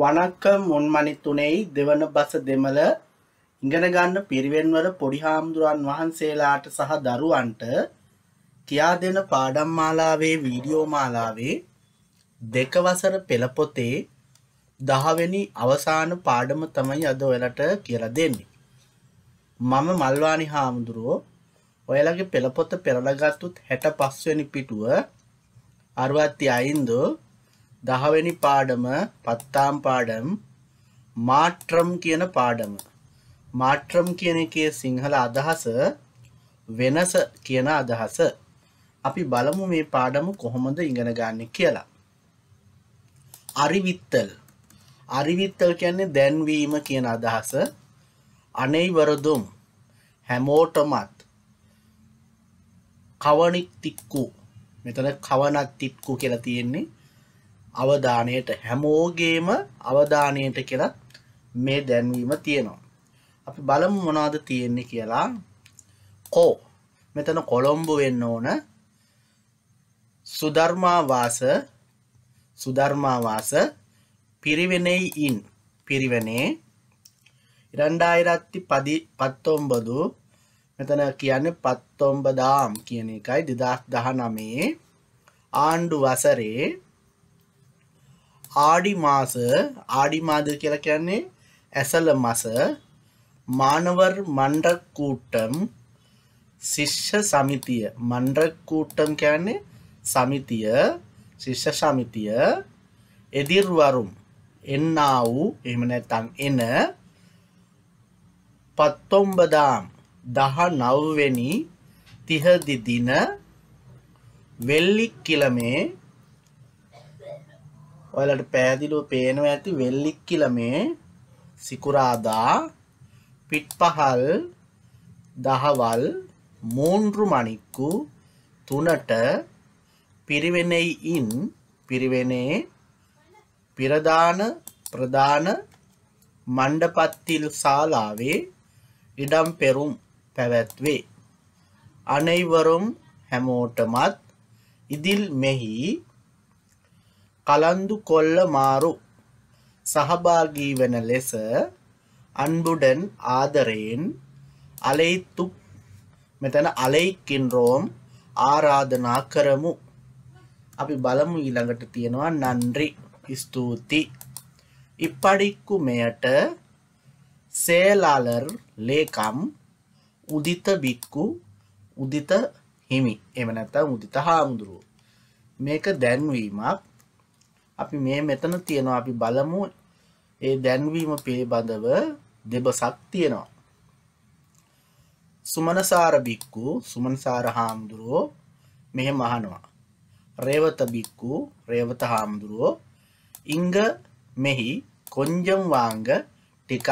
වනක්ක මුන්මනිත්තුනෙයි දෙවන බස දෙමළ ඉගෙනගන්න පිරිවෙන්වල පොඩි හාමුදුරන් වහන්සේලාට සහ දරුවන්ට කියා දෙන පාඩම් මාලාවේ වීඩියෝ මාලාවේ දෙක වසර පෙළපොතේ දහවෙනි අවසාන පාඩම තමයි අද ඔයාලට කියලා දෙන්නේ. මම මල්වානි හාමුදුරුවෝ ඔයාලගේ පෙළපොත පෙරලගත්තුත් හැට පස්වෙනි පිටුව අරුවත්ති අයින්දෝ දහවෙනි පාඩම පත්තාම් පාඩම් මාට්‍රම් කියන පාඩම. මාට්‍රම් කියන එකේ සිංහල අදහස වෙනස කියන අදහස. අපි බලමු මේ පාඩම කොහොමද ඉගෙන ගන්න කියලා. අරිවිත්තල්. අරිවිත්තල් කියන්නේ දැන්වීම කියන අදහස. අනෙයිවරදුම් හැමෝටමත් කවණික් තික්කු. මෙතන කවණක් තික්කු කියලා තියෙන්නේ. අවධානයට හැමෝගේම අවධානයට කෙරත් මේ දැන්වීම තියෙනවා. අපි බලමු මොනාද තියෙන්නේ කියලා කෝ මෙතන කොළොම්බු වෙන්න ඕන සුධර්මාවාස සුධර්මාවාස පිරිවෙනෙයි ඉන් පිරිවෙනේ ඉරන්ඩායිරත්ති පදි පත්තොම්බදු මෙතන කියන්නේ පත්තොම්බදාම් කියන එකයි දෙදස් දහනමේ ආණ්ඩු වසරේ ආඩි මාස ආඩි මාද කියලා කියන්නේ ඇසල මස මානවර් මණ්ඩක් කූට්ටම් ශිෂ්‍ය සමිතිය මණ්ඩක් කූට්ටම් කියන්නේ සමිතිය ශිෂ්‍ය සමිතිය එදිර්වරුම් එන්නා වූ එහෙම නැත්නම් එන පත්තොම්බදාම් දහ නවවෙනි තිහදි දින වෙල්ලි කිලමේ ඔයාලට පෑදිලුව පේනවා ඇති වෙල්ලික්කිල මේ සිකුරාදා පිට්පහල් දහවල් මූන්රු මණික්කු තුනට පිරිවෙනෙයින් පිරිවෙනේ පිරදාන ප්‍රධාන මණ්ඩපත්තිල් ශාලාවේ ඉඩම් පෙරුම් පැවැත්වේ. අනෙවරුම් හැමෝටමත් ඉදිල් මෙහි කලන්දු කොල්ල මාරු සහභාගී වන ලෙස අන්බුඩන් ආදරයෙන් අලෙයිත්තු මෙතන අලෙයික්කින් රෝම් ආරාධනා කරමු අපි බලමු ඊළඟට තියෙනවා නන්රි ස්තුති ඉපඩික්කු මෙයට සේලාලර් ලේකම් උදිත බික්කු උදිත හිමි එම නැත උදිත හාමුදුරුව මේක දැන්වීමක් අපි මේ මෙතන තියෙනවා අපි බලමු ඒ දැන්වීම පිළිබඳව දෙබසක් තියෙනවා. සුමනසාර බික්කු සුමනසාර හාමුදුරුවෝ මෙහෙම අහනවා. රේවත බික්කු රේවත හාමුදුරුවෝ ඉංග මෙහි කොංජම් වාංග ටිකක්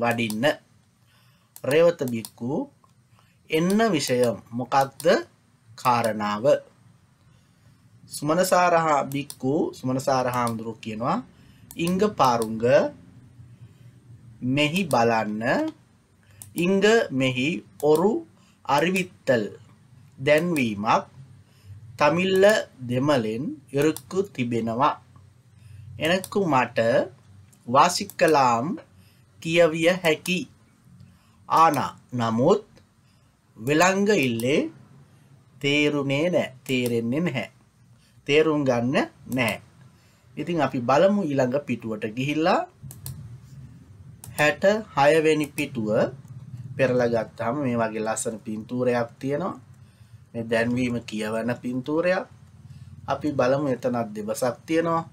වඩින්න. රේවත බික්කු එන්න විෂය මොකක්ද කාරණාව සුමනසාරහා බික්කු සුමනසාරහාමුදුරුව කියනවා ඉංග පාරුංග මෙහි බලන්න ඉංග මෙහි ඔරු අරිවිත්තල් දැන්වීමක් තමිල්ල දෙමලෙන් යොරුක්කු තිබෙනවා එනක්කු මට වාසික්කලාම් කියවිය හැකි ආනා නමුත් වෙළංග ඉල්ලේ තේරුනේ නෑ තේරෙන්නේ නැහැ තේරුම් ගන්න නෑ. ඉතින් අපි බලමු ඊළඟ පිටුවට ගිහිල්ලා හැට හයවෙනි පිටුව පෙරලගත්තාම මේ වගේ ලස්සන පින්තූරයක් තියෙනවා. මේ දැන්වීම කියවන පින්තූරයක්. අපි බලමු එතනක් දෙබසක් තියෙනවා.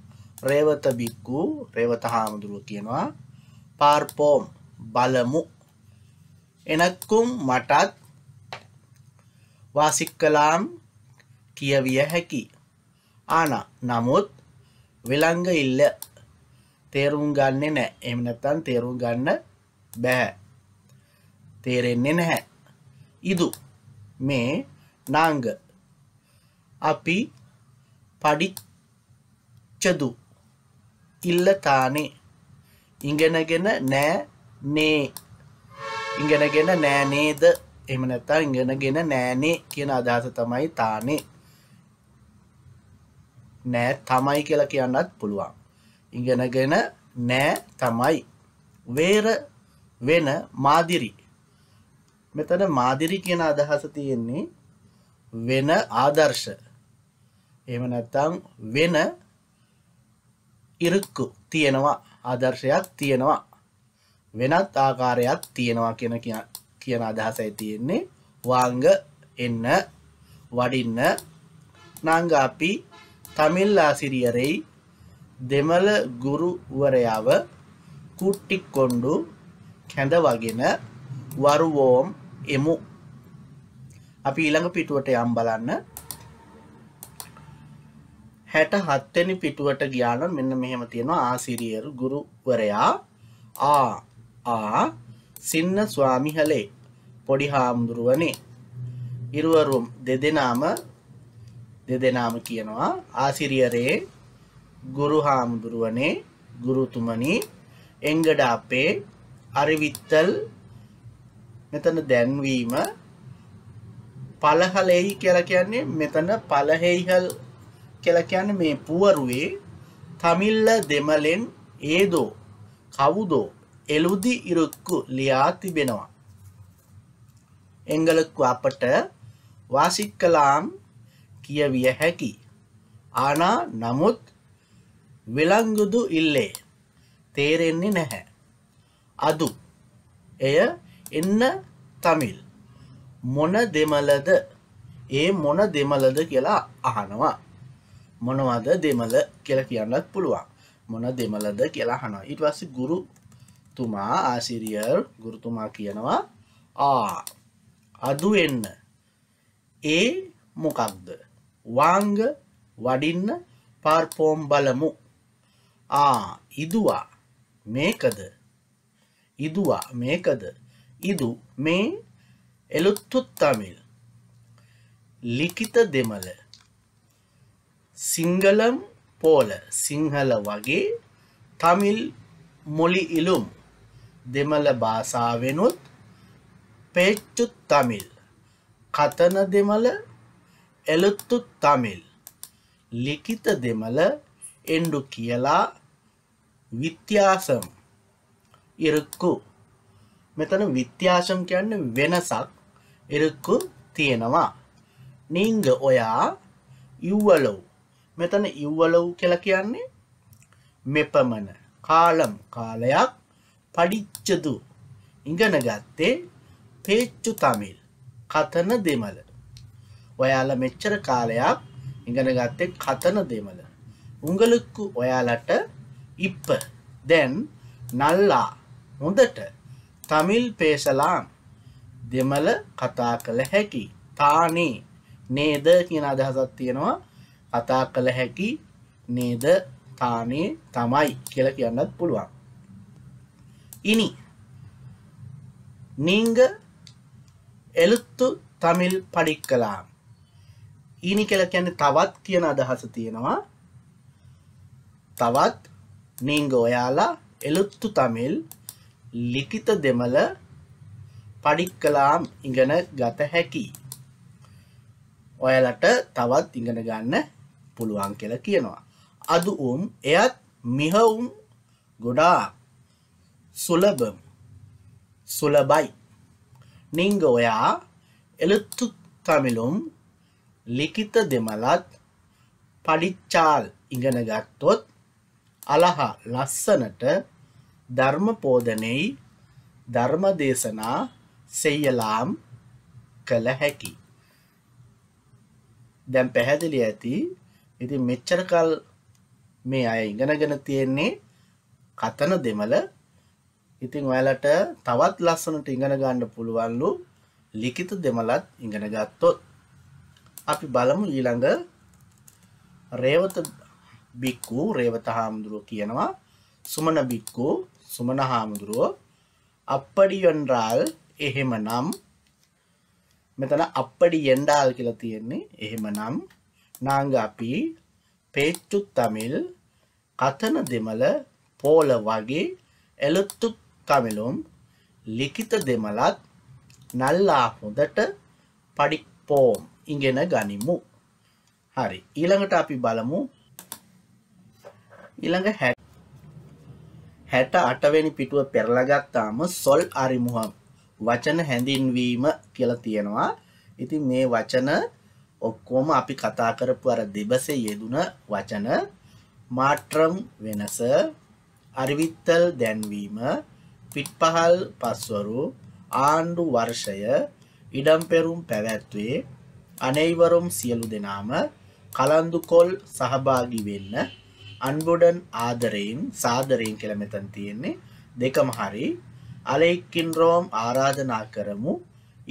රේවත බික්කු රේවත හාමුදුරුව කියනවා පාර්පෝම් බලමු එනක්කුම් මටත් වාසික්කලාම් කියවිය හැකි ආන නමුත් විලංග ඉල්ල තේරුම් ගන්නේ නෑ එම නැත්තන් තේරුම් ගන්න බැහැ තේරෙන්නේ නැහැ ඉදු මේ නාංග අපි පඩිච්චදු ඉල්ලතානේ ඉගෙනගෙන නෑ නේ ඉගෙනගෙන නෑ නේද එම නැත්තා ඉගෙනගෙන නෑනේ කියන අදහස තමයි තානේ නෑ තමයි කියලා කියන්නත් පුළුවන්. ඉගෙනගෙන නෑ තමයි. වේර වෙන මාදිරි. මෙතන මාදිරි කියන අදහස තියෙන්නේ වෙන ආදර්ශ. එහෙම නැත්නම් වෙන ඉරුක්කු තියෙනවා ආදර්ශයක් තියෙනවා. වෙනත් ආකාරයක් තියෙනවා කියන කියන අදහසයි තියෙන්නේ. වාංග එන්න වඩින්න නංග අපි තමිල් ආසිරියරෙයි දෙමළ ගුරුවරයාව කුට්ටික්කොණ්ඩු කැඳ වගෙන වරුවෝම් එමු අපි ඊළඟ පිටුවට යම් බලන්න හැට හත්වැනි පිටුවට ගියාන මෙන්න මෙහෙම තියෙනවා ආසිරියරු ගුරුවරයා ආ ආ සින්න ස්වාමිහලේ පොඩි හාමුදුරුවනේ ඉරුවරුම් දෙදෙනාම දෙදෙනාම කියනවා ආසිරියරේ ගුරු හාමුදුරුවනේ ගුරුතුමනි එංගඩ අපේ අරිවිත්තල් මෙතන දැන්වීම පලහලෙහි කියලා කියන්නේ මෙතන පලහෙයිහල් කියලා කියන්නේ මේ පුවරුවේ තමිල්ල දෙමලෙන් ඒදෝ කවුදෝ එළුදි ඉරුක්කු ලියා තිබෙනවා එංගලක්කු අපට වාසික්කලාම් කියවිය හැකි. ආනා නමුත් විලංගුදු ඉල්ලේ තේරෙන්නේ නැහැ. අදු එය එන්න තමිල් මොන දෙමලද ඒ මොන දෙමලද කියලා අහනවා. මොනවද දෙමල කියල කියන්නත් පුළුවන් මොන දෙමලද කියලා හනවා ඉට වස ගුරු තුමා ආසිරියර් ගුරුතුමා කියනවා ආ අදුවෙන්න ඒ මොකක්ද வாங்க වඩින්න පාර්පෝම් බලමු ආ ඉදවා මේකද ඉදවා මේකද ඉදු මේ එළුත්තුත් තමිල් ලිකිත දෙමල සිංගලම් පෝල සිංහල වගේ තමිල් මොලි ඉලුම් දෙමළ භාසාාවෙනුත් පේච්චුත් තමිල් කතන දෙමළ එලුත්තු තමිල් ලිඛිත දෙමළ එන්ඩු කියලා විත්‍යාසම් ඉරුක්කු මෙතන විත්‍යාසම් කියන්නේ වෙනසක් ඉරුක්කු තියෙනවා නීංග ඔයා යුවලව් මෙතන යුවලව් කියලා කියන්නේ මෙපමණ කාලම් කාලයක් පඩිච්චදු ඉගෙන ගත්තේ පේච්චු තමිල් කතන දෙමළ ஒயால மெச்சர காலையா இங்கனகத்தே கத்தன தேமல உங்களுக்கு ஒயாலட்ட இப்ப தென் நல்லா හොඳට තමිල් පේසලාම් දෙමල කතා කළ හැකි තානේ නේද කියන අදහසත් තියෙනවා කතා කළ හැකි නේද තානේ තමයි කියල කියන්නත් පුළුවන් ඉනි நீங்க எழுத்து தமிழ் படிக்கலாம் ඊනි කියලා කියන්නේ තවත් කියන අදහස තියෙනවා. තවත් නීංග ඔයාලා එලුත්තු තමිල් ලිඛිත දෙමළ පඩික්කලාම් ඉගෙන ගත හැකි. ඔයාලට තවත් ඉගෙන ගන්න පුළුවන් කියලා කියනවා. අදු උම් එයත් මිහවුම් ගොඩා සුලබම් සුලබයි. නිංග ඔයා එලුත්තු තමිලුම් ලිඛිත දෙමළත් පඩිච්චාල් ඉගෙන ගත්තොත් අලහා ලස්සනට ධර්ම පෝදනෙයි ධර්ම දේශනා සෙයලාම් කළ හැකි. දැන් පැහැදිලි ඇති. ඉතින් මෙච්චර කල් මේ අය ඉගෙනගෙන තියෙන්නේ කතන දෙමළ. ඉතින් ඔයාලට තවත් ලස්සනට ඉගෙන ගන්න පුළුවන්ලු ලිඛිත දෙමළත් ඉගෙන ගත්තොත්. අපි බලමු ඊළඟ රේවත බික්කු රේවත හාමුදුරුව කියනවා සුමන බික්කු සුමන හාමුදුරුව අපඩි වෙන්රාල් එහෙමනම් මෙතන අපඩි යෙන්ඩාල් කියලා තියෙන්නේ එහෙමනම් නාංග අපි පේච්චු තමිල් කතන දෙමළ පෝල වගේ එලුත්තු කමිලුම් ලිඛිත දෙමළත් නල්ලා හොඳට පඩික්පෝම් ඉගෙන ගනිමු. හරි ඊළඟට අපි බලමු ඊළඟ හැට අටවැනි පිටුව පෙරලගත්තාම සොල් අරිමුහම් වචන හැඳින්වීම කියලා තියෙනවා. ඉතින් මේ වචන ඔක්කොම අපි කතා කරපු අර දෙබසේ යෙදුන වචන මාත්‍රම් වෙනස අරිවිත්තල් දැන්වීම පිට්පහල් පස්වරු ආණ්ඩු වර්ෂය ඉඩම්පෙරුම් පැවැත්වේ අනෙයිවරුම් සියලු දෙනාම කලන්දුකොල් සහභාගි වෙන්න අන්බොඩන් ආදරයෙන් සාදරයෙන් කියලා මෙතන තියෙන්නේ දෙකම හරි අලෙක්කින් රෝම් ආරාධනා කරමු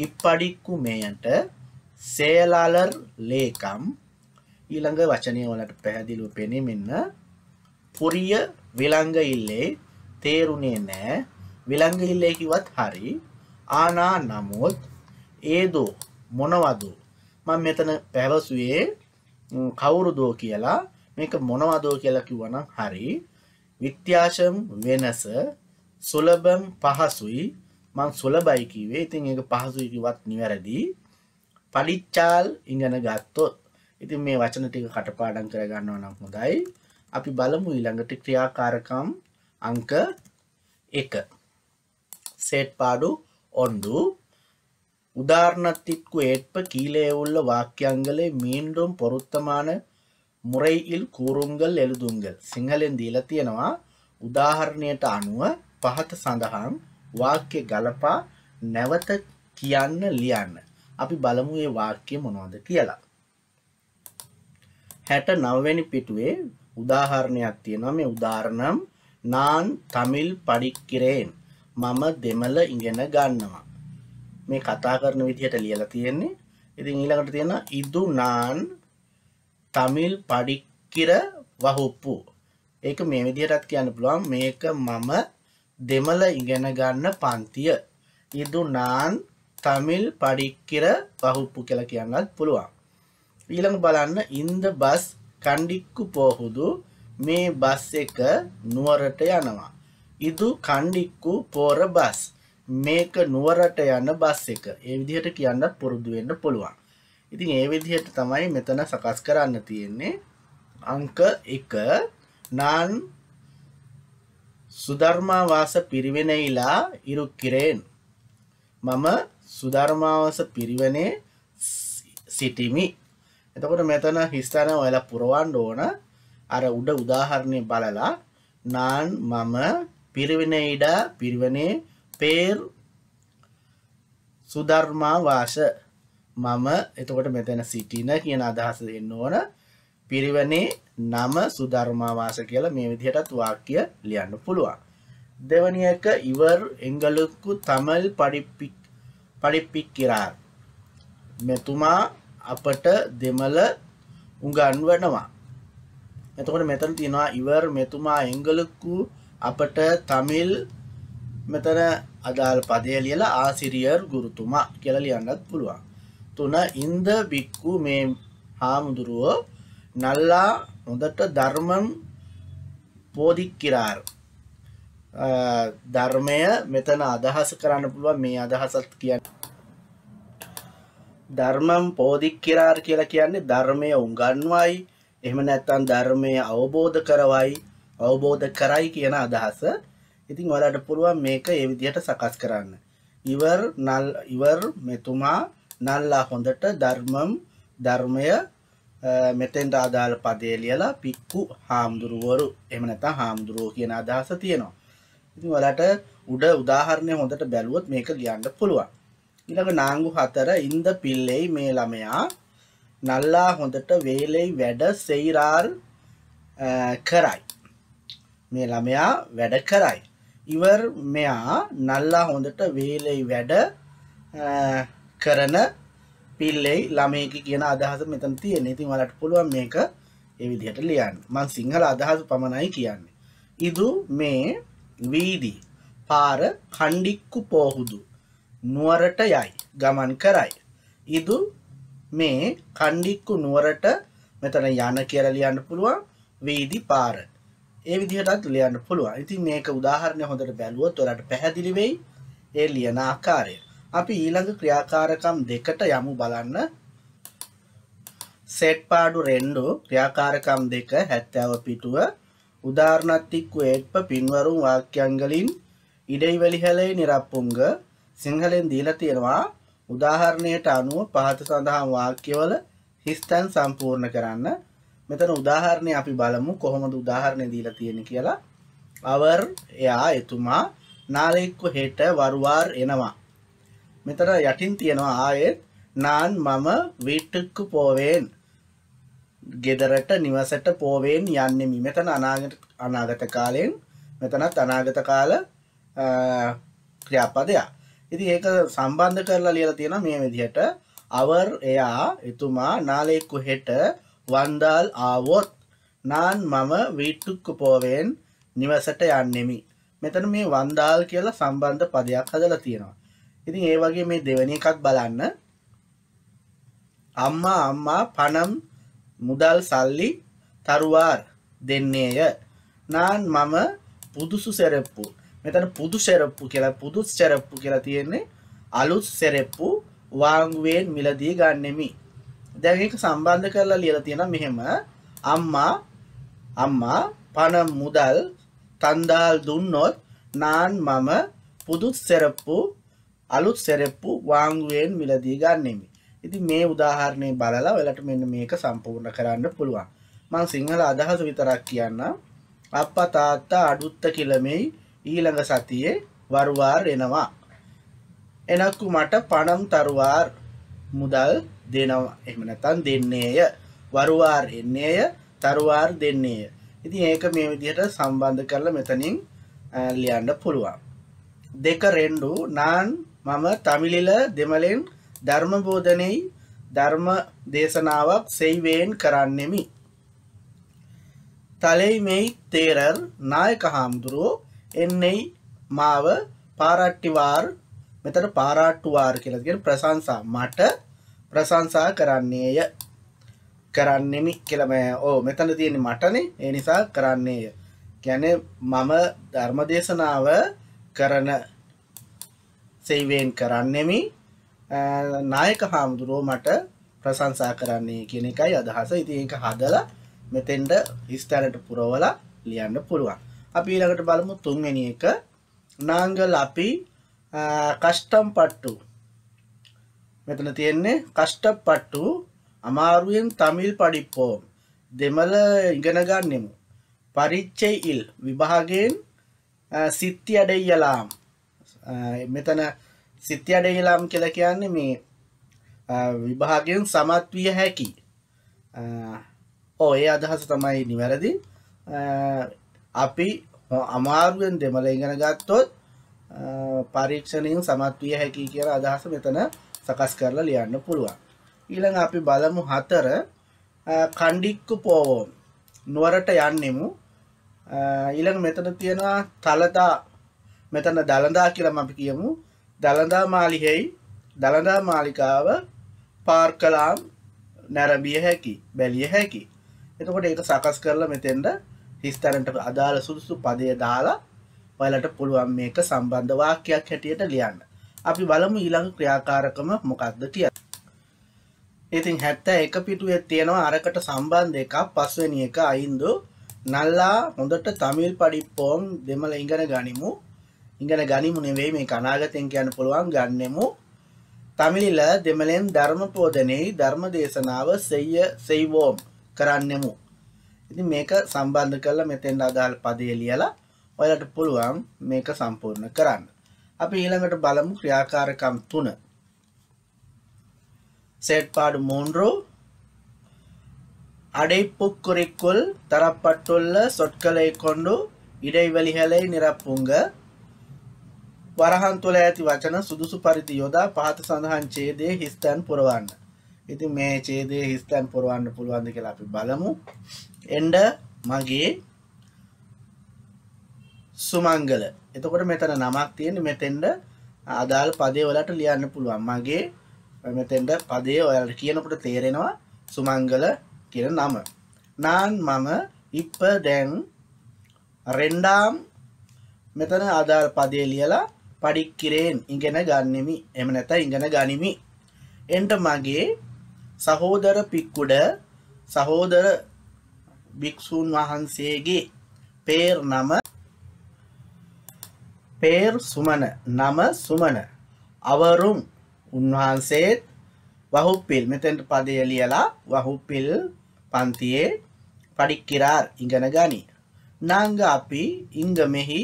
ඉප්පඩික්කු මේයන්ට සේලාලර් ලේකම් ඊළඟ වචනය වලට පැහැදිලිව පෙනෙමින්න පුරිය විලංග ඉල්ලේ තේරුණේ නෑ විලංග ඉල්ලේ කිව්වත් හරි ආනා නමුත් ඒදෝ මොනවදෝ මම මෙතන පැවසුවේ කවුරුදෝ කියලා මේක මොනවදෝ කියලා කිව්වනම් හරි විත්‍යාශම් වෙනස සුලබම් පහසුයි මං සුලබයි කිව්වේ ඉතින් ඒක පහසුයි කිව්වත් නිවැරදි පලිච්චාල් ඉගෙන ගත්තොත් ඉතින් මේ වචන ටික කටපාඩම් කරගන්නවා නම් හොඳයි අපි බලමු ඊළඟට ක්‍රියාකාරකම් අංක 1 සෙට් පාඩු ඔන්දු உதாரணத்திற்கு ஏற்ப கீழே உள்ள வாக்கியங்களை மீண்டும் பொருத்தமான முறையில் கூறுங்கள் எழுதுங்கள் සිංහලෙන්දී ඉලා තියෙනවා උදාහරණයට අනුව පහත සඳහන් වාක්‍ය ගලපා නැවත කියන්න ලියන්න. අපි බලමු මේ වාක්‍ය මොනවද කියලා. 69 වෙනි පිටුවේ උදාහරණයක් තියෙනවා මේ උදාහරණම් நான் தமிழ் படிக்கிறேன் මම දෙමළ ඉගෙන ගන්නවා මේ කතා කරන විදිහට ලියලා තියෙන්නේ. ඉතින් ඊළඟට තියෙනවා ඉදු නාන් තමිල් පඩික්කිර වහොප්පු. ඒක මේ විදිහටත් කියන්න පුළුවන්. මේක මම දෙමළ ඉගෙන ගන්න පන්තිය. ඉදු නාන් තමිල් පඩික්කිර වහොප්පු කියලා කියන්නත් පුළුවන්. ඊළඟ බලන්න ඉන්ද බස් කණ්ඩික්කු පොහුදු මේ බස් එක නුවරට යනවා. ඉදු කණ්ඩික්කු පොර බස්. මේක නුවරට යන්න බස් එක. ඒ විදිහට කියන්නත් පුරුදු වෙන්න පුළුවන්. ඉතින් ඒ විදිහට තමයි මෙතන සකස් කරන්න තියෙන්නේ. අංක 1 නාන් සුධර්මා වාස පිරිවෙනෙහිලා ඉරු කිරෙන් මම සුධර්මා වාස පිරිවෙනේ සිටිමි. එතකොට මෙතන හිස්තන ඔයාලා පුරවන්න ඕන අර උඩ උදාහරණය බලලා නාන් මම පිරිවෙනෙහිලා පිරිවෙනේ පේල් සුධර්මා වාශ මම එතකොට මෙතැන සිටින කියන අදහස දෙන්න ඕන පිරිවනේ නම සුධර්මාවාස කියලා මේ විදිහටත් වාක්‍ය ලියන්න පුළුවන්. දෙවනි එක ඉවර් එංගලුක්කු තමල් පඩිපික් පඩිපික් කිරාර්. මෙතුමා අපට දෙමළ උගන්වනවා. එතකොට මෙතන තියෙනවා ඉවර් මෙතුමා එංගලුක්කු අපට තමිල් මෙතන අදාළ පදය ලියලා ආසිරියර් ගුරුතුමා කියලා ලියන්නත් පුළුවන්. තුන ඉන්ද බික්කු මේ හාමුදුරුවෝ නල්ලා හොඳට ධර්මම් පෝදික්කිරාර් ධර්මය මෙතන අදහස කරන්න පුළුවන් මේ අදහසත් කියන්න. ධර්මම් පෝදික්කිරාර් කියලා කියන්නේ ධර්මය උගන්වයි එහෙම නැත්තම් ධර්මය අවබෝධ කරවයි අවබෝධ කරයි කියන අදහස ඉතින් ඔයාලට පුළුවන් මේක ඒ විදිහට සකස් කරන්න. ඉවර් නල් ඉවර් මෙතුමා නල්ලා හොඳට ධර්මම් ධර්මය මෙතෙන්ට අදාළ පදේ ලියලා පික්කු හාමුදුරුවරු එහෙම නැත්නම් හාමුදුරුවෝ කියන අදහස තියෙනවා. ඉතින් ඔයාලට උඩ උදාහරණය හොඳට බැලුවොත් මේක ලියන්න පුළුවන්. ඊළඟ නාංගු 4 ඉන්ද පිල්ලෙයි මේ ළමයා නල්ලා හොඳට වේලෙයි වැඩ සෙයිරාල් කරයි. මේ ළමයා වැඩ කරයි. ඉවර් මෙයා නල්ලා හොඳට වේලෙයි වැඩ කරන පිල්ලෙයි ළමයකි කියන අදහස මෙතන තියෙන ඉතින් වලට පුළුවන් මේක ඒ විදිහට ලියන්න මං සිංහල අදහස පමණයි කියන්නේ. ඉදු මේ වීදි පාර කණ්ඩික්කු පෝහුදු නුවරට යයි ගමන් කරයි. ඉදු මේ කණ්ඩික්කු නුවරට මෙතන යන කියලා ලියන්න පුළුවන් වීදි පාර ඒ විදිහටත් ලියන්න පුළුවන්. ඉතින් මේක උදාහරණයක් හොඳට බැලුවොත් ඔයාලට පැහැදිලි වෙයි ඒ ලියන ආකාරය. අපි ඊළඟ ක්‍රියාකාරකම් දෙකට යමු බලන්න. සෙට් පාඩු රෙන්ඩු ක්‍රියාකාරකම් දෙක 70 පිටුව උදාහරණත්තික්කු ඒත්ප පින්වරුන් වාක්‍යංගලින් ඉඩයි වැලිහැලේ නිරප්පුංග සිංහලෙන් දීලා තියෙනවා උදාහරණයට අනුව පහත සඳහන් වාක්‍යවල හිස්තැන් සම්පූර්ණ කරන්න මෙතන උදාහරණය අපි බලමු කොහොමද උදාහරණය දීලා තියෙන්නේ කියලා. our එයා එතුමා නාලෙක්ව හෙට වරුවාර් එනවා. මෙතන යටින් තියෙනවා ආයෙත් නාන් මම වීට්ටුක්කු පෝවෙන් ගෙදරට නිවසට පෝවෙන් යන්නෙමි. මෙතන අනාගත අනාගත කාලෙන් මෙතනත් අනාගත කාල ක්‍රියාපදයක්. ඉතින් ඒක සම්බන්ධ කරලා ලියලා තියෙනවා මේ විදිහට our එයා එතුමා නාලෙක්ව හෙට වන්දාල් ආවොත් නාන් මම වීට්ටුක්කු පෝවෙන් නිවසට යන්නෙමි. මෙතන මේ වන්දාල් කියලා සම්බන්ධ පදයක් හදලා තියෙනවා. ඉතින් ඒ වගේ මේ දෙවෙනි එකත් බලන්න. අම්මා අම්මා පනම් මුදල් සල්ලි තරුවාර් දෙන්නේය. නාන් මම පුදුසු සෙරප්පු. මෙතන පුදු සෙරප්පු කියලා පුදුස් සෙරප්පු කියලා තියෙන්නේ අලුත් සෙරප්පු වාංගුවෙන් මිලදී ගන්නෙමි. දැක සම්බන්ධ කරලා ලියල තියෙන මෙහෙම අම්මා අම්මා පණ මුදල් තන්දාල් දුන්නොත් නාන් මම පුදුත් සෙරප්පු අලුත් සෙරෙප්පු වාංගුවෙන් මිලදී ගන්නෙමි ඉති මේ උදාහරණය බලලා වෙලට මෙන්න මේක සම්පූර්ණ කරන්න පුළුවන් මං සිංහල අදහස විතරක් කියන්න අප තාත්තා අඩුත්ත කිලමෙයි ඊළඟ සතියේ වරුවාර් එනවා එනක්කු මට පණම් තරුවාර් මුදල් දෙනවා එහෙම නැත්නම් දෙන්නේය වරුවාර් එන්නේය තරුවාර් දෙන්නේය ඉතින් ඒක මේ විදිහට සම්බන්ධ කරලා මෙතනින් ලියන්න පුළුවන් දෙක රෙන්ඩු නාන් මම තමිලිල දෙමලෙන් ධර්ම බෝධනෙයි ධර්ම දේශනාවක් සෙයිවේන් කරන්නෙමි තලෙයිමෙයි තේරර් නායක හාමුදුරුවෝ එන්නෙයි මාව පාරට්ටිවාර් මෙතන පාරාට්ටුවාර් කියලගෙන ප්‍රශංසා මට ප්‍රශංසා කරන්නේය කරන්නෙමි කියලම ඕ මෙතන තියෙන මටනේ ඒ නිසා කරන්නේය ගැන මම ධර්මදේශනාව කරන සෙයිවෙන් කරන්නෙමි නායක හාමුදුරුවෝ මට ප්‍රශංසා කරන්නේ කියන එකයි අදහස ඉතින් ඒක හදලා මෙතෙන්ට හිස්තැනට පුරවලා ලියන්න පුළුවන් අපි ඊළඟට බලමු තුන්වෙනි එක නාංගල අපි කෂ්ටම් පට්ටු මෙතන තියෙන්නේ කෂ්ටපට්ටු අමාරුවෙන් තමිල් පඩිප්පෝම් දෙමළ ඉගෙන ගන්නෙමු. පරිච්ඡේ ඉල් විභාගයෙන් සිත්ති අඩෙයලාම් මෙතන සිත්ති අඩෙයලාම් කියලා කියන්නේ මේ විභාගයෙන් සමත් විය හැකි. ඔය අදහස තමයි නිවැරදි. අපි අමාරුවෙන් දෙමළ ඉගෙන ගත්තොත් පරීක්ෂණයෙන් සමත් විය හැකි කියලා අදහස මෙතන සකස් කරලා ලියන්න පුළුවන්. ඊළඟ අපි බලමු හතර කණ්ඩික්කු පෝවෝම් නුවරට යන්නෙමු ඊළඟ මෙතන තියෙනවා තලදා මෙතන දළදා කියලම අපි කියමු දළදා මාලිහෙයි දළදා මාලිකාව පාර්කලාම් නැරඹිය හැකි බැලිය හැකි එතකොට ඒක සකස් කරලා මෙතෙන්ට හිස්තරන්ට අදාළ සුදුසු පදය දාලා ඔයාලට පුළුවන් මේක සම්බන්ධ වාක්‍යයක් හැටියට ලියන්න අපි බලමු ඊළඟ ක්‍රියාකාරකම මොකක්ද කියලා. ඉතින් 71 පිටුවේ තියෙනවා අරකට සම්බන්ධ එකක් පස්වෙනි එක අයින්දු නල්ලා හොඳට තමිල් පඩිප්පෝම් දෙමළ ඉගෙන ගනිමු. ඉගෙන ගනිමු නෙවෙයි මේ අනාගතෙන් කියන්න පුළුවන් ගන්නෙමු. තමිලිල දෙමළෙන් ධර්ම පෝදනයේ ධර්ම දේශනාව සෙය සෙයිවෝම් කරන්නෙමු. ඉතින් මේක සම්බන්ධ කරලා මෙතෙන් අදාළ පදේ ලියලා ඔයාලට පුළුවන් මේක සම්පූර්ණ කරන්න. අපි ඊළඟට බලමු ක්‍රියාකාරකම් තුන. සේට්පාඩු මෝන්රෝ அடைப்புக்குறிக்குள் தரப்பட்டுள்ள சொற்களை கொண்டு இடைவெளிகளை நிரப்புங்க වරහන් තුළ ඇති වචන සුදුසු පරිදි යොදා පහත සඳහන් ඡේදයේ හිස්තැන් පුරවන්න. ඉතින් මේ ඡේදයේ හිස්තැන් පුරවන්න පුළුවන්ද කියලා අපි බලමු. එඬ මගේ සුමංගල එතකොට මෙතන නමක් තියෙන මෙතෙන්ට අදාළ පදේ වලට ලියන්න පුළුවන් මගේ මෙතෙන්ට පදේ ඔයාලට කියනකොට තේරෙනවා සුමංගල කියන නම නාන් මම ඉප්ප දැන් රෙන්ඩාම් මෙතන ආදාල් පදේ ලියලා පඩික්කිරයෙන් ඉගෙන ගන්නෙමි එම නැත ඉගෙන ගනිමි එන්ට මගේ සහෝදර පික්කුඩ සහෝදර භික්‍ෂූන් වහන්සේගේ පේර් නම පේර් සුමන නම සුමන අවරුම් උන්වහන්සේත් වහුපිල් මෙතෙන්ට පදය ලියලා වහුපිල් පන්තියේ පඩික්කිරාර් ඉගෙන ගනි නංග අපි ඉංග මෙහි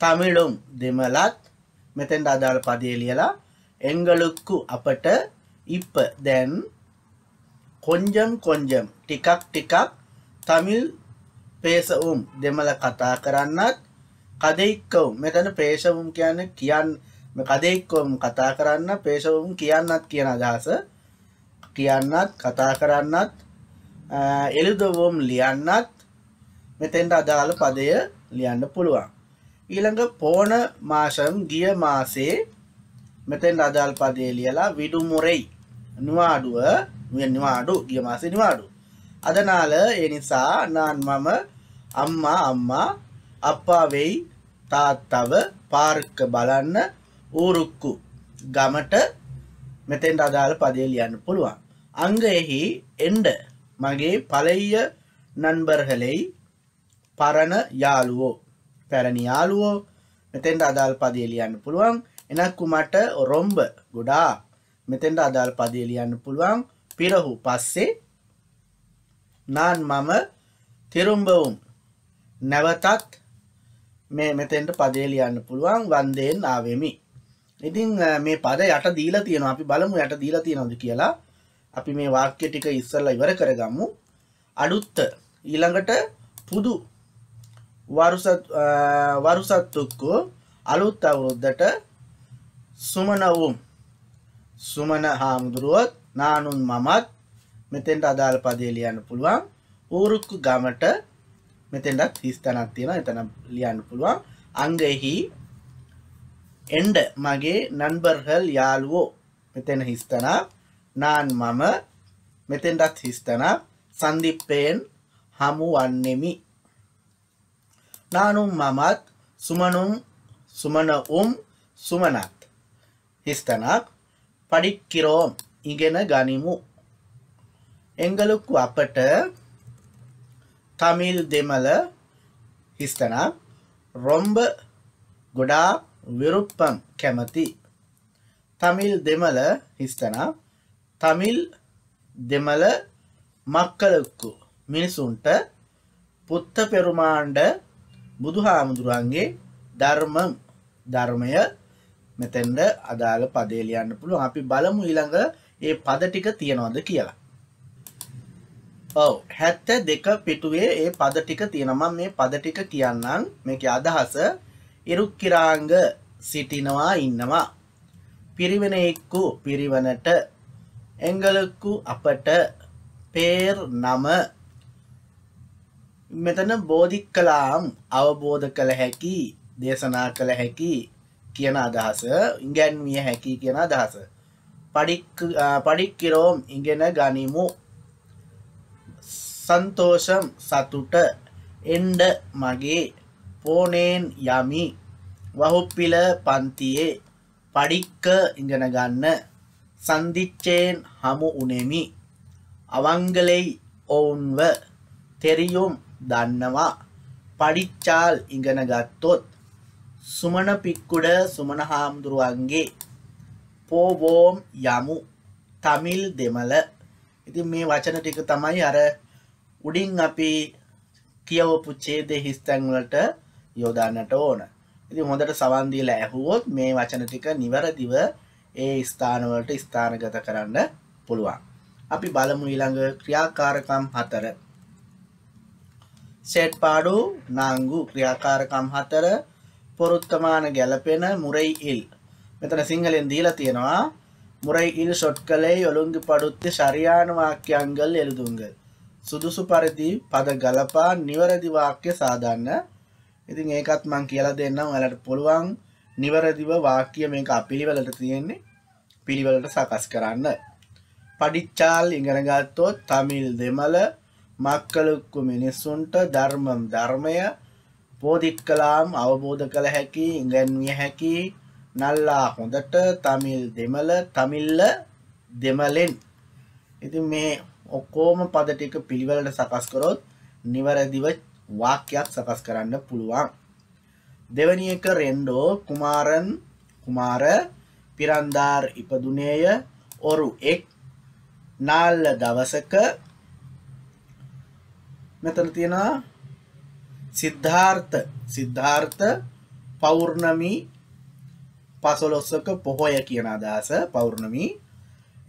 තමිළුම් දෙමලත් මෙතෙන්ට අදාළ පදය ලියලා එංගලුක්කු අපට ඉප්ප දැන් කොන්ජම් කොන්ජම් ටිකක් ටිකක් තමිල් පේසවුම් දෙමල කතා කරන්නත් කදෙයික්කවුම් මෙතන පේෂවුම් කියන්න කියන්න කදෙයික්කොම් කතා කරන්න පේෂවුම් කියන්නත් කියන අදහස කියන්නත් කතා කරන්නත් එළුදවෝම් ලියන්නත් මෙතෙන්ට අදාළ පදය ලියන්න පුළුවන් ඊළඟ පෝන මාශම් ගිය මාසේ මෙතෙන්ට අදාල් පදේ ලියලා විඩු මුරෙයි නිවාඩුව නිවාඩු ගිය මාසේ නිවාඩු අදනාල එනිසා නාන් මම අම්මා අම්මා අප්පා වෙයි තාත්තව පාර්ක බලන්න ඌරුක්කු ගමට මෙතෙන්ට අදාළ පදේ ලියන්න පුළුවන්. අංගයෙහි එන්ඩ මගේ පලෙය නන්බර්හලෙයි පරණ යාළුවෝ පැරණි යාළුවෝ මෙතෙන්ට අදාල් පදේ ලියන්න පුළුවන් එනක්කු මට රොම්බ ගොඩා මෙතෙන්ට අදාල් පදේ ලියන්න පුළුවන් පිරහු පස්සේ නාන් මම තිරුම්බවුම් නැවතත් මේ මෙතෙන්ට පදේ ලියන්න පුළුවන් වන්දයෙන් ආවෙමි. ඉතින් මේ පද යට දීලා තියෙනවා අපි බලමු යට දීලා තියෙනවද කියලා. අපි මේ වාක්‍ය ටික ඉස්සෙල්ලා ඉවර කරගමු. අඩුත්ත ඊළඟට පුදු වරුසත් වරුසත්තුක්කු අලුත් අවුරුද්දට සුමන වුම් සුමන හාමුදුරුවොත් නානුන් මමත් මෙතෙන්ට අදාළ පදේ ලියන්න පුළුවන් ඌරුක්කු ගමට මෙතෙන්ටත් හිස්තනක් තියෙන එතන ලියන්න පුළුවන් අංගෙහි එන්ඩ මගේ නන්බර්හල් යාලුවෝ මෙතෙන හිස්තන නාන් මම මෙතෙන්ටත් හිස්තන සන්දිප්පයෙන් හමු වන්නෙමි නානුම් මමත් සුමනුම් සුමන උම් සුමනත් හිස්තනක් පඩික්කිරෝම් ඉගෙන ගනිමු එංගලුක්කු අපට තමිල් දෙමළ හිස්තනම් රොම්බ ගොඩා විරුප්පම් කැමති තමිල් දෙමළ හිස්තනම් තමිල් දෙමළ මක්කලක්කු මිනිසුන්ට පුත්ත පෙරුමාණ්ඩ බුදුහාමුදුරන්ගේ ධර්මම් ධර්මය මෙතැන්ට අදාළ පදේලියන්න පුළුව අපි බලමු ඊළඟ ඒ පද ටික තියෙනවද කියලා ඔව් 72 පිටුවේ ඒ පද ටික තියෙනවා මේ පද ටික කියන්නම් මේකේ අදහස ඉරුක්කිරාංග සිටිනවා ඉන්නවා පිරිවෙනෙක්කු පිරිවනට එංගලෙක්කු අපට පේර් නම මෙතන බෝධික්කලාම් අවබෝධ කළ හැකි දේශනා කළ හැකි කියන අදහස ඉගැන්විය හැකි කියන අදහස පඩික්කිරෝම් ඉගෙන ගනිමු සන්තෝෂම් සතුට එන්ඩ මගේ පෝනේන් යමි වහුප්පිල පන්තියේ පඩික්ක ඉගෙනගන්න සන්දිච්චයෙන් හමු උනෙමි අවංගලෙයි ඔවුන්ව තෙරියුම් දන්නවා පඩිච්චාල් ඉගෙනගත්තොත් සුමන පික්කුඩ සුමන හාමුදුරුවන්ගේ පෝබෝම් යමු තමිල් දෙමල ඉතින් මේ වචන ටික තමයි අර උඩින් අපි කියවපු ඡේද හිස්තැන්වලට යොදන්නට ඕන. ඉතින් හොඳට සවන් දීලා ඇහුවොත් මේ වචන ටික නිවැරදිව ඒ ස්ථානවලට ස්ථානගත කරන්න පුළුවන්. අපි බලමු ඊළඟ ක්‍රියාකාරකම් හතර. සෙට් පාඩු නාංගු ක්‍රියාකාරකම් හතර පොරුත්තමාන ගැලපෙන මුරයි ඉල්. මෙතන සිංහලෙන් දීලා තියෙනවා මුරයි ඉල් ෂොට් කලේ යොළුංගි පඩුත්ති ශරියාන වාක්‍යංගල් එළුදුංගල්. සුදුසු පරිදි පද ගලපා නිවැරදි වාක්‍ය සාදන්න. ඉතින් ඒකත් මම කියලා දෙන්නම්. ඔයාලට පුළුවන් නිවැරදිව වාක්‍ය මේක අපිරිවෙලට තියෙන්නේ. පිළිවෙලට සකස් කරන්න. පඩිච්චාල් ඉගෙන ගත්තොත් තමිල් දෙමළ මක්කලුක්කු මිනිසුන්ට ධර්මම් ධර්මය බෝධික්කලාම් අවබෝධ කළ හැකි ඉගැන්විය හැකි නල්ලා හොඳට තමිල් දෙමළ තමිල්ල දෙමලෙන් ඉතින් මේ ඔක්කෝම පද ටික පිළිවෙලට සකස් කරොත් නිවැරදිව වාක්‍යයක් සකස් කරන්න පුළුවන්. දෙවැනි එක රෙන්ඩෝ කුමාරන් කුමාර පිරන්දාර් ඉපදුනේය ඔරු එක් නාල්ල දවසක මෙතන තියෙනවා සිද්ධාර්ථ සිද්ධාර්ථ පෞර්ණමි පසොලොස්සක පොහොය කියන අදහස පෞර්ණමී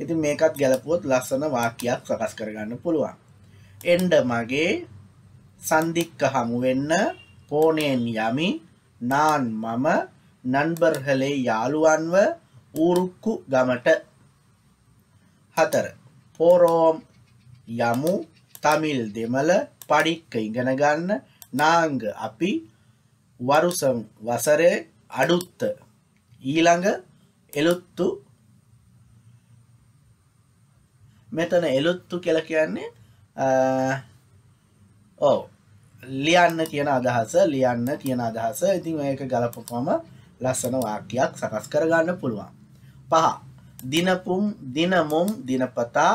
ඉති මේකත් ගැලපුොත් ලස්සන වාකයක් සකස් කරගන්න පුළුවන්. එන්ඩ මගේ සන්දික්ක හමුවෙන්න පෝනයෙන් යමි නාන් මම නන්බර්හලේ යාළුවන්ව ඌරුක්කු ගමට හතර පෝරෝම් යමු තමිල් දෙමල පඩික්ක ඉගෙනගන්න නාංග අපි වරුසම් වසරේ අඩුත්ත ඊළඟ එලුත්තු මෙතන එලුත්තු කියලා කියන්නේ ඕ ලියන්න කියන අදහස ලියන්න කියන අදහස ඉතින් ඒක ගලපපුවම ලස්සන වාක්‍යයක් සකස් කරගන්න පුළුවන්. පහ දිනපුම් දිනමුම් දිනපතා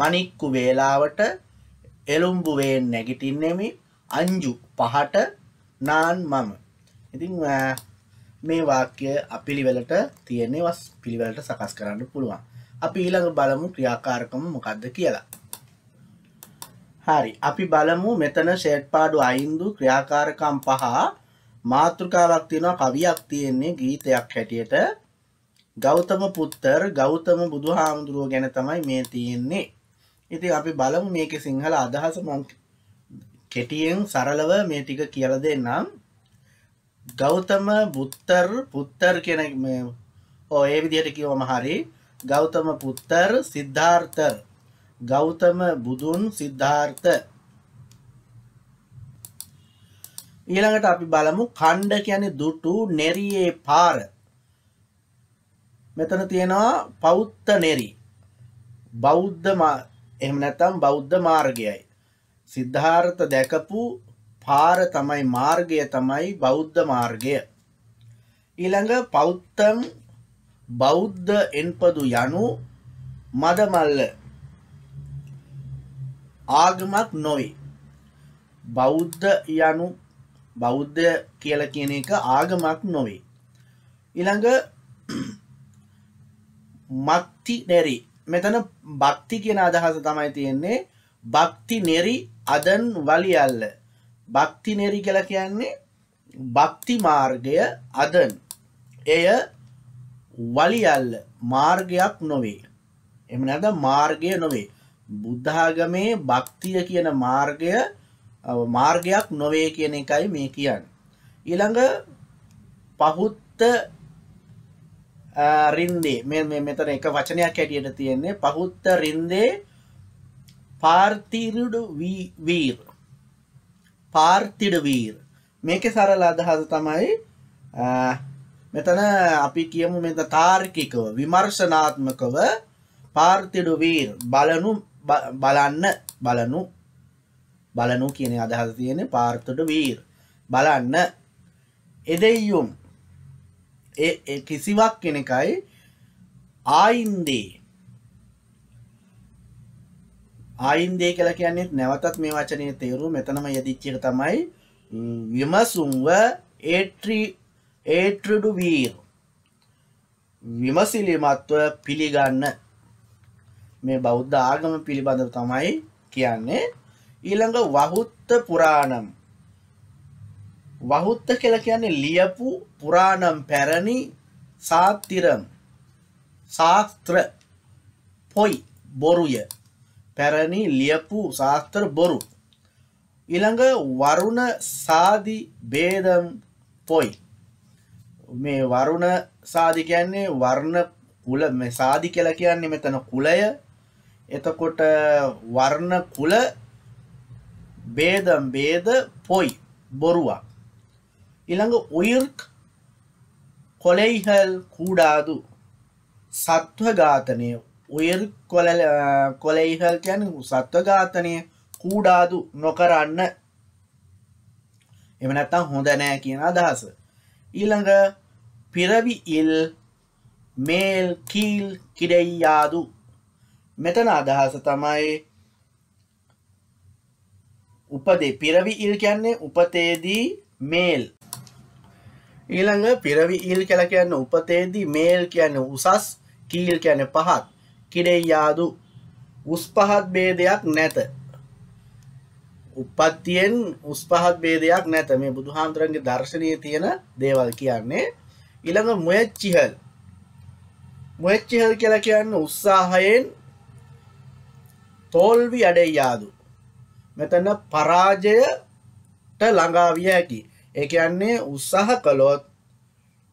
මණික්කු වේලාවට එළුම්බුවෙන් නැගිටින්නෙමි අංජු පහට නාන් මම. ඉතින් මේ වාක්‍ය අපිළිවෙලට තියෙන්නේ වස් පිළිවෙලට සකස් කරන්න පුළුවන්. අපි ඊළඟ බලමු ක්‍රියාකාරකම මොකක්ද කියලා. හරි අපි බලමු මෙතන ෂේට්පාඩු අයින්දු ක්‍රියාකාරකම් පහ මාතෘකාවක් තියෙනවා කවියක් තියෙන්නේ ගීතයක් හැටියට ගෞතම පුත්තර ගෞතම බුදුහාමුදුරුව ගැන තමයි මේ තියෙන්නේ. ඉතින් අපි බලමු මේකේ සිංහල අදහස මම කෙටියෙන් සරලව මේ ටික කියලා දෙන්නම්. ගෞතම බුත්තර පුත්තර කියන ඔය ඒ විදිහට කිව්වම හරියි ගෞතම පුත්තර සිද්ධාර්ථ ගෞතම බුදුන් සිද්ධාර්ථ ඊළඟට අපි බලමු ඛණ්ඩ කියන්නේ දුටු නෙරියේ පාර මෙතන තියෙනවා පෞත්ත නෙරි බෞද්ධ එහෙම නැත්නම් බෞද්ධ මාර්ගයයි සිද්ධාර්ථ දැකපු පාර තමයි මාර්ගය තමයි බෞද්ධ මාර්ගය ඊළඟ පෞත්තම් බෞද්ධ එන්පදු යනු මදමල්ල ආගමක් නොවේ බෞද්ධ යනු බෞද්ධ කියල කියන එක ආගමක් නොවේ ඉළඟ මක්ති නැරි මෙතන භක්ති කියෙන අදහස තමයි තියෙන්නේ භක්ති නෙරි අදන් වලියල්ල භක්ති නෙරි කල කියන්නේ භක්ති මාර්ගය අදන් එය වලියල්ල මාර්ගයක් නොවේ. එම නැද මාර්ගය නොවේ. බුද්ධාගමේ භක්තිය කියන මාර්ගය මාර්ගයක් නොවේ කියන එකයි මේ කියන්න. ඊළඟ පහුත්ත රින්දේ මෙ මෙතන එක වචනයක් හැටියට තියෙන්නේ පහුත්ත රින්දේ පාර්තිරුඩු වීර් පාර්තිඩ වීර් මේක සරල අදහස තමයි මෙතන අපි කියමු මෙත තාර්කිකව විමර්ශනාත්මකව පාර්තිඩුවීර් බලනු බලන්න බලනු බලනු කියන අදහස තියෙන පාර්තඩු වීර් බලන්න එදෙයියුම් කිසිවක් කෙනෙකයි ආයින්දේ ආයින්දේ කළ කියන්නෙත් නැවතත් මේ වචනය තේරු මෙතනම යදිච්චික තමයි විමසුම්ව ඒට්‍රී ඒට්‍රඩු වී විමසිලිමත්ව පිළිගන්න මේ බෞද්ධ ආගම පිළිබඳව තමයි කියන්නේ ඊළඟ වහුත්ත පුරාණම් වහුත්ත කියලා කියන්නේ ලියපු පුරාණම් පැරණි සාත්‍තිරම් ශාස්ත්‍ර පොයි බොරුය පැරණි ලියපු ශාස්ත්‍ර බොරු ඊළඟ වරුණ සාදි බේදම් පොයි මේ වරුණ සාධි කියන්නේ වර්ණ කුල සාධි කියලා කියන්නේ මෙතන කුලය එතකොට වර්ණ කුල බේදම් බේද පොයි බොරුවක් ඉළඟ උයිර්ක් කොලෙයිහල් කූඩාදු සත්ව ඝාතනය උයර් කොලෙයිහල් කියැන සත්ව ඝාතනය කූඩාදු නොකරන්න එමනැත්තම් හොඳ නෑ කියන අදහස ඊළඟ පිරවි ඉල් මේල් කීල් කිඩෙයියාදු මෙතන අදහස තමයි උපදේ පිරවි ඉල් කියන්නේ උපතේදී මේල් ඊළඟ පිරවි ඉල් කියලා කියන්න උපතේදී මේල් කියන්නේ උසස් කීල් කියන්නේ පහත් කිඩෙයියාදු උස් පහත් ભેදයක් නැත උපත්තියෙන් උස් පහත් ભેදයක් නැත මේ බුදුහාමුදුරන්ගේ දර්ශනීය තියෙන දේවල් කියන්නේ ඊළඟ මුවච්චිහල් මුවච්චිහල් කියලා කියන්න උත්සාහයෙන් තෝල්වි අඩේ යාදු මෙතන පරාජයට ළඟාවිය හැකි ඒ කියන්නේ උත්සාහ කළොත්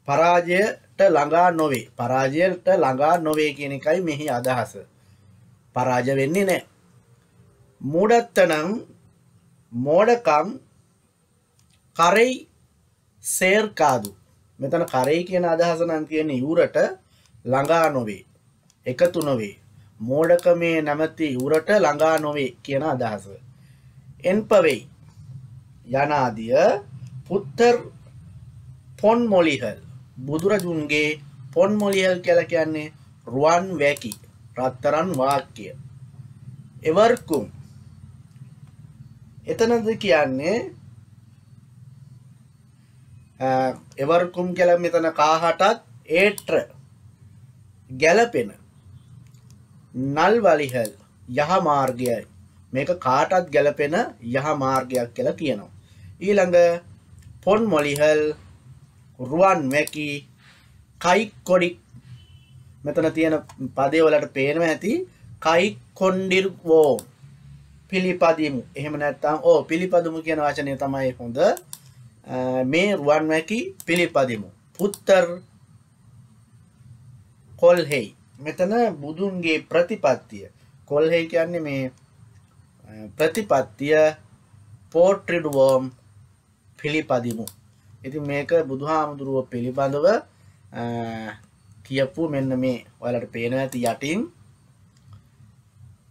පරාජයට ළඟා නොවේ පරාජයට ළඟා නොවේ කියන එකයි මෙහි අදහස පරාජ වෙන්නේ නෑ මූඩත්තනම් මෝඩකම් කරෙයි සේර්කාදු මෙතන කරේ කියන අදහස නම් කියන්නේ යුරට ළඟා නොවේ. එකතු නොවේ. මෝඩකමේ නැමැති යුරට ළඟා නොවේ කියන අදහස. එන්පවෙයි යනාදිය පුත්තර පොන් මොලිහල් බුදුරජුන්ගේ පොන් මොලිහල් කියලා කියන්නේ රුවන් වැකි රත්තරන් වාක්‍ය. එවර්කුම් එතනද කියන්නේ එවර්කුම් කියලා මෙතන කාහටත් ඒට්‍ර ගැලපෙන නල් වලිහල් යහ මාර්ගයයි මේක කාටත් ගැලපෙන යහ මාර්ගයක් කියලා කියනවා. ඊළඟ පොන් මොලිහල් රුවන් වැකි කයික් කොඩික් මෙතන තියෙන පදේ වලට පේනවා ඇති කයික් කොන්ඩිර්වෝ පිළිපදිමු. එහෙම නැත්නම් ඕ පිළිපදමු කියන වචනය තමයි හොඳ. මේ රුවන්වැකි පිළිපදිමු. පුත්තර කොල්හෙයි. මෙතන බුදුන්ගේ ප්‍රතිපත්තිය. කොල්හෙයි කියන්නේ මේ ප්‍රතිපත්තිය පෝට්‍රිඩුවෝම් පිළිපදිමු. ඉතින් මේක බුදුහාමුදුරුව පිළිබඳව කියපු මෙන්න මේ ඔයාලට පේන ඇති යටින්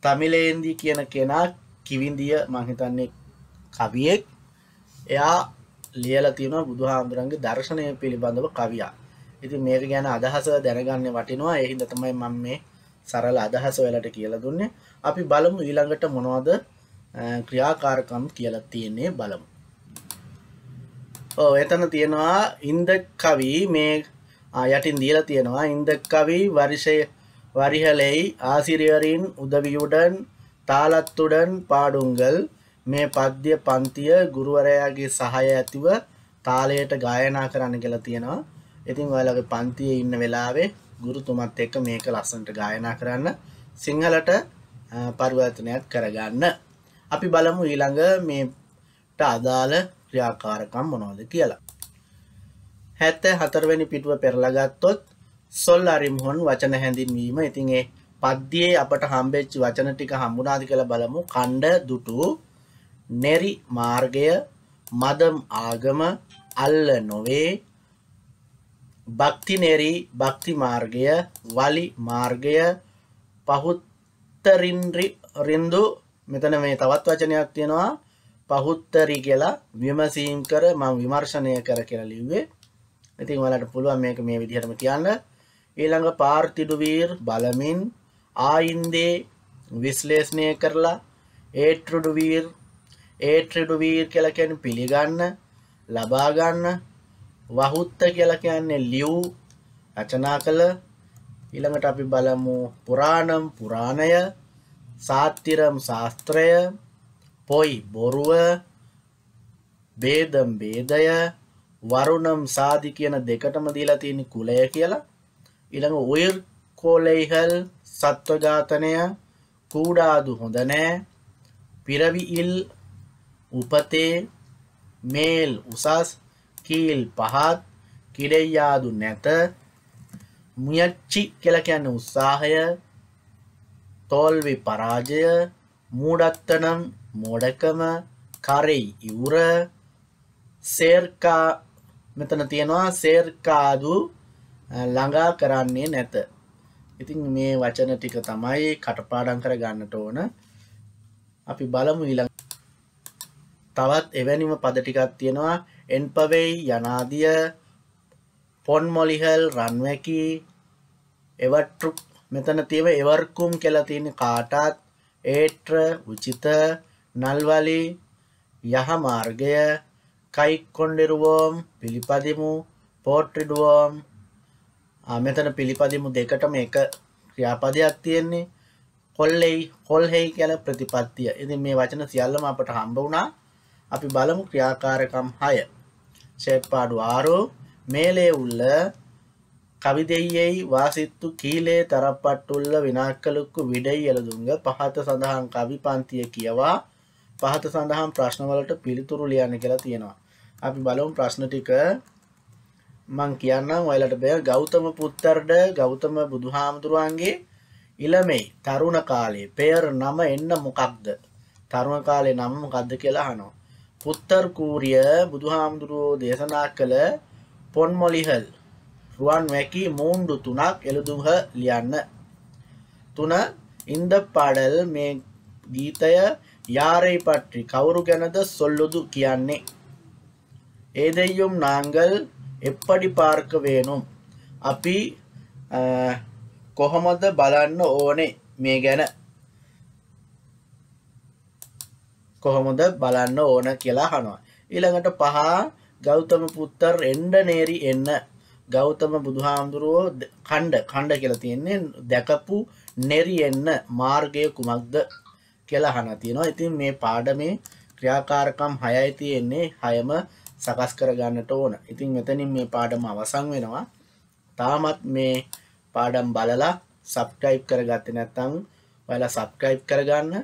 තමිලේන්දී කියන කෙනා කිවිඳිය මං හිතන්නේ කවියෙක් එයා ලියලා තියෙනවා බුදුහාමුදුරන්ගේ දර්ශනය පිළිබඳව කවියා. ඉතින් මේක ගැන අදහස දැනගන්න වටිනවා. ඒ හින්දා තමයි මම මේ සරල අදහස වලට කියලා දුන්නේ. අපි බලමු ඊළඟට මොනවද ක්‍රියාකාරකම් කියලා තියෙන්නේ බලමු. ඔව් එතන තියෙනවා ඉන්ද කවි මේ යටින් දීලා තියෙනවා ඉන්ද කවි වරිෂය වරිහලෙයි ආසිරියරින් උදවියුடன் தாளத்துடன் பாடுங்கள் මේ පද්‍ය පන්තිය ගුරුවරයාගේ සහය ඇතිව තාලයට ගායනා කරන්න කියලා තියෙනවා. ඉතින් ඔයාලගේ පන්තියේ ඉන්න වෙලාවේ ගුරුතුමත් එක්ක මේක ලස්සනට ගායනා කරන්න සිංහලට පරිවර්තනයක් කරගන්න. අපි බලමු ඊළඟ මේට අදාළ ක්‍රියාකාරකම් මොනවද කියලා. 74 වෙනි පිටුව පෙරලා ගත්තොත් සොල් අරිමුහන් වචන හැඳින්වීම. ඉතින් ඒ පද්‍යයේ අපට හම්බෙච්ච වචන ටික හම්බුණාද කියලා බලමු. ඛණ්ඩ දුටු නෙරි මාර්ගය මදම් ආගම අල්ල නොවේ භක්තිනෙරී භක්ති මාර්ගය වලි මාර්ගය පහුත්තරින්රි රින්දු මෙතන මේ තවත් වචනයක් තියෙනවා පහුත්තරි කියලා විමසීම් කර මම විමර්ශනය කර කියලා ලිව්වේ. ඉතින් ඔයාලට පුළුවන් මේක මේ විදිහටම කියන්න. ඊළඟ පාර්තිඩු වීර් බලමින් ආයින්දේ විශ්ලේෂණය කරලා ඒට්‍රුඩු වීර් ඒ ට්‍රිඩුවීර් කියලා කියන්නේ පිළිගන්න ලබා ගන්න වහුත්ත කියලා කියන්නේ ලියු රචනා කළ ඊළඟට අපි බලමු පුරාණම් පුරාණය සාත්තිරම් ශාස්ත්‍රය පොයි බොරුව බේදම් බේදය වරුණම් සාදි කියන දෙකටම දීලා තියෙන කුලය කියලා ඊළඟ උයර් කෝලෙයිහල් සත්ව ඝාතනය කූඩාදු හොඳ නැහැ පිරවි ඉල් උපතේ මේල් උසස් කීල් පහත් කිරෙයාදු නැත මුයච්චි කියලා කියන්නේ උත්සාහය තෝල්වි පරාජය මූඩත්තනම් මෝඩකම කරෙයි ඉවුර සේර්කා මෙතන තියෙනවා සේර්කාදු ළඟා කරන්නේ නැත ඉතින් මේ වචන ටික තමයි කටපාඩම් කර ගන්නට ඕන අපි බලමු ඊළඟ තවත් එවැනිම පදටිකත් තියෙනවා එන්පවෙයි යනාදිය පොන්මොලිහල් රන්වැකි එවටු මෙතන තිව එවර්කුම් කෙලතින කාටත් ඒට්‍ර උචිත නල්වලි යහ මාර්ගය කයික්කොන්ඩිරුවෝම් පිළිපදිමු පෝට්ටිඩුවෝම් මෙතන පිළිපදිමු දෙකටම එක ක්‍රියාපදයක් තියෙන්නේ කොල්ලෙයි කොල්හෙයි කියල ප්‍රතිපත්තිය ඉති මේ වචන සියල්ලම අපට හම්බ වුණා අපි බලමු ක්‍රියාකාරකම් 6. ෂේප්පාඩු ආරෝ මේලේ උල්ල කවිදෙයියයි වාසිත්තු කීලේ තරප්පට්ටුල්ල විනාක්කලුක්කු විඩයි එළදුංග පහත සඳහන් කවි පන්තිය කියවා පහත සඳහන් ප්‍රශ්නවලට පිළිතුරු ලියන්න කියලා තියෙනවා. අපි බලමු ප්‍රශ්න ටික මං කියන්නම් ඔයාලට බෑ ගෞතම පුත්තරඩ ගෞතම බුදුහාමුදුරුවන්ගේ ඉළමෙයි තරුණ කාලේ පෙර නම එන්න මොකක්ද? තරුණ කාලේ නම මොකක්ද කියලා අහනවා. පුත්තර් කූරිය බුදුහාමුදුරුවෝ දේශනා කළ පොන්මොලිහල් රුවන් වැකි මූණ්ඩු තුනක් එළදුහ ලියන්න. තුන ඉන්ද පාඩල් මේ ගීතය යාරයි පට්‍රි කවුරු ගැනද සොල්ලුදු කියන්නේ. ඒදැයියුම් නාංගල් එප්පඩි පාර්ක වේනුම්. අපි කොහොමද බලන්න ඕනේ මේ ගැන කොහොමද බලන්න ඕන කියලා හනවා. ඊළඟට පහ ගෞතම පුත්තර එන්න නේරි එන්න ගෞතම බුදුහාමුදුරුවෝ කණ්ඩ කණ්ඩ කියලා තියෙන්නේ දැකපු නෙරි එන්න මාර්ගය කුමක්ද කියලා අහනවා තියෙනවා. ඉතින් මේ පාඩමේ ක්‍රියාකාරකම් 6යි තියෙන්නේ 6ම සකස් කර ගන්නට ඕන. ඉතින් මෙතනින් මේ පාඩම අවසන් වෙනවා. තාමත් මේ පාඩම් බලලා subscribe කරගත්තේ නැත්නම් ඔයාලා subscribe කරගන්න.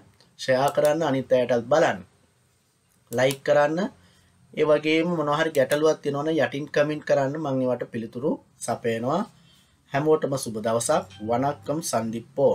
ෂයා කරන්න අනිත් අයටත් බලන්න ලයික් කරන්න ඒ වගේ මොනහරි ගැටලුවත් තියෙනවන යටින් කමින්ට් කරන්න මංවට පිළිතුරු සපයනවා හැමෝටම සුබ දවසක් වනක්කම් සන්දිප්පෝ